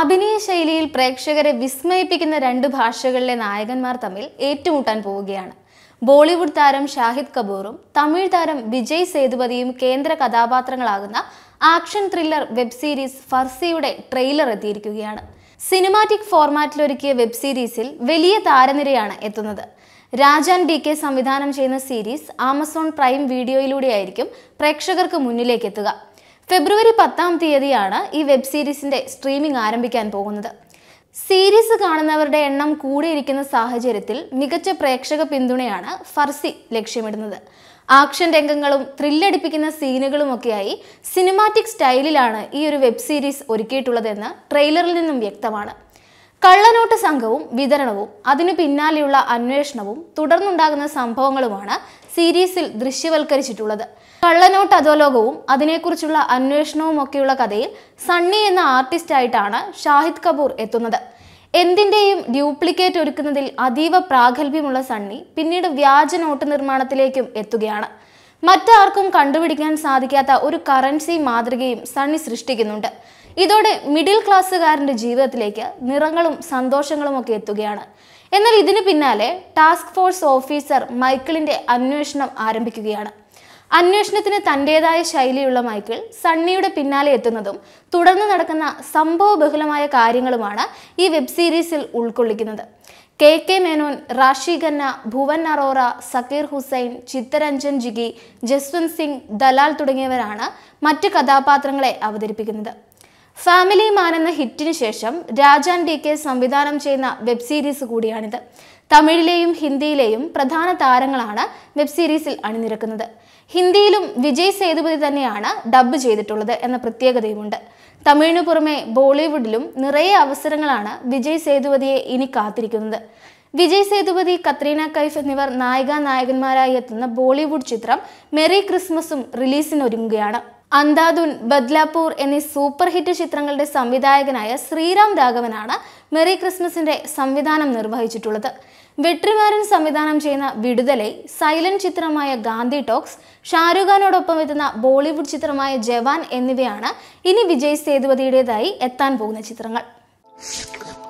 അഭിനയ ശൈലിയിൽ പ്രേക്ഷകരെ വിസ്മയിപ്പിക്കുന്ന രണ്ട് ഭാഷകളിലെ നായകന്മാർ തമ്മിൽ ഏറ്റുമുട്ടാൻ പോവുകയാണ് ബോളിവുഡ് താരം ഷാഹിദ് കപൂറും തമിഴ് താരം വിജയ് സേതുപതിയും കേന്ദ്ര കഥാപാത്രങ്ങളാകുന്ന ആക്ഷൻ ത്രില്ലർ വെബ് സീരീസ് ഫർസിയുടെ ട്രെയിലർ എത്തിയിരിക്കുകയാണ് സിനിമാറ്റിക് ഫോർമാറ്റിലൊരുക്കിയ വെബ് സീരീസിൽ വലിയ താരനിരയാണ് എത്തുന്നത് രാജാൻ ഡി കെ സംവിധാനം ചെയ്യുന്ന സീരീസ് ആമസോൺ പ്രൈം വീഡിയോയിലൂടെയായിരിക്കും പ്രേക്ഷകർക്ക് മുന്നിലേക്കെത്തുക ഫെബ്രുവരി പത്താം തീയതിയാണ് ഈ വെബ് സീരീസിൻ്റെ സ്ട്രീമിംഗ് ആരംഭിക്കാൻ പോകുന്നത് സീരീസ് കാണുന്നവരുടെ എണ്ണം കൂടിയിരിക്കുന്ന സാഹചര്യത്തിൽ മികച്ച പ്രേക്ഷക പിന്തുണയാണ് ഫർസി ലക്ഷ്യമിടുന്നത് ആക്ഷൻ രംഗങ്ങളും ത്രില്ലടിപ്പിക്കുന്ന സീനുകളുമൊക്കെയായി സിനിമാറ്റിക് സ്റ്റൈലിലാണ് ഈ ഒരു വെബ് സീരീസ് ഒരുക്കിയിട്ടുള്ളതെന്ന് ട്രെയിലറിൽ നിന്നും വ്യക്തമാണ് കള്ളനോട്ട് സംഘവും വിതരണവും അതിനു പിന്നാലെയുള്ള അന്വേഷണവും തുടർന്നുണ്ടാകുന്ന സംഭവങ്ങളുമാണ് സീരീസിൽ ദൃശ്യവൽക്കരിച്ചിട്ടുള്ളത് കള്ളനോട്ട് അധോലോകവും അതിനെക്കുറിച്ചുള്ള അന്വേഷണവും ഒക്കെയുള്ള കഥയിൽ സണ്ണി എന്ന ആർട്ടിസ്റ്റായിട്ടാണ് ഷാഹിദ് കപൂർ എത്തുന്നത് എന്തിൻ്റെയും ഡ്യൂപ്ലിക്കേറ്റ് ഒരുക്കുന്നതിൽ അതീവ പ്രാഗൽഭ്യമുള്ള സണ്ണി പിന്നീട് വ്യാജ നോട്ട് നിർമ്മാണത്തിലേക്കും എത്തുകയാണ് മറ്റാർക്കും കണ്ടുപിടിക്കാൻ സാധിക്കാത്ത ഒരു കറൻസി മാതൃകയും സണ്ണി സൃഷ്ടിക്കുന്നുണ്ട് ഇതോടെ മിഡിൽ ക്ലാസ്സുകാരൻ്റെ ജീവിതത്തിലേക്ക് നിറങ്ങളും സന്തോഷങ്ങളും ഒക്കെ എത്തുകയാണ് എന്നാൽ ഇതിന് പിന്നാലെ ടാസ്ക് ഫോഴ്സ് ഓഫീസർ മൈക്കിളിൻ്റെ അന്വേഷണം ആരംഭിക്കുകയാണ് അന്വേഷണത്തിന് തൻ്റെതായ ശൈലിയുള്ള മൈക്കിൾ സണ്ണിയുടെ പിന്നാലെ എത്തുന്നതും തുടർന്ന് നടക്കുന്ന സംഭവ ബഹുലമായ കാര്യങ്ങളുമാണ് ഈ വെബ് സീരീസിൽ ഉൾക്കൊള്ളിക്കുന്നത് കെ കെ മേനോൻ റാഷി ഖന്ന ഭുവൻ അറോറ സക്കീർ ഹുസൈൻ ചിത്തരഞ്ജൻ ജിഗി ജസ്വന്ത് സിംഗ് ദലാൽ തുടങ്ങിയവരാണ് മറ്റ് കഥാപാത്രങ്ങളെ അവതരിപ്പിക്കുന്നത് ഫാമിലി മാൻ എന്ന ഹിറ്റിന് ശേഷം രാജാൻ ഡി കെ സംവിധാനം ചെയ്യുന്ന വെബ് സീരീസ് കൂടിയാണിത് തമിഴിലെയും ഹിന്ദിയിലെയും പ്രധാന താരങ്ങളാണ് വെബ് സീരീസിൽ അണിനിരക്കുന്നത് ഹിന്ദിയിലും വിജയ് സേതുപതി തന്നെയാണ് ഡബ്ബ് ചെയ്തിട്ടുള്ളത് എന്ന പ്രത്യേകതയുമുണ്ട് തമിഴിനു പുറമെ ബോളിവുഡിലും നിറയെ അവസരങ്ങളാണ് വിജയ് സേതുപതിയെ ഇനി കാത്തിരിക്കുന്നത് വിജയ് സേതുപതി കത്രീന കൈഫ് എന്നിവർ നായിക നായകന്മാരായി എത്തുന്ന ബോളിവുഡ് ചിത്രം മെറി ക്രിസ്മസും റിലീസിനൊരുങ്ങുകയാണ് അന്താദുൻ ബദ്ലാപൂർ എന്നീ സൂപ്പർ ഹിറ്റ് ചിത്രങ്ങളുടെ സംവിധായകനായ ശ്രീറാം രാഘവനാണ് മെറി ക്രിസ്മസിന്റെ സംവിധാനം നിർവഹിച്ചിട്ടുള്ളത് വെട്രിമാരൻ സംവിധാനം ചെയ്യുന്ന വിടുതലെ സൈലന്റ് ചിത്രമായ ഗാന്ധി ടോക്സ് ഷാരൂഖ് ഖാനോടൊപ്പം എത്തുന്ന ബോളിവുഡ് ചിത്രമായ ജവാൻ എന്നിവയാണ് ഇനി വിജയ് സേതുപതിയുടേതായി എത്താൻ പോകുന്ന ചിത്രങ്ങൾ